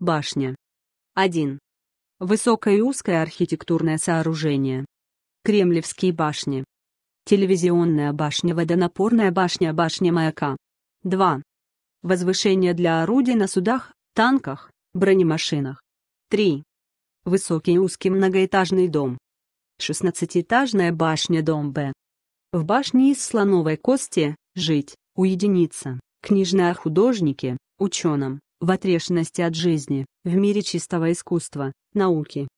Башня. 1. Высокое и узкое архитектурное сооружение. Кремлевские башни. Телевизионная башня, водонапорная башня, башня маяка. 2. Возвышение для орудий на судах, танках, бронемашинах. 3. Высокий и узкий многоэтажный дом. 16-этажная башня дом Б. В башне из слоновой кости, жить, уединиться, книжная художники, ученым, в отрешенности от жизни, в мире чистого искусства, науки,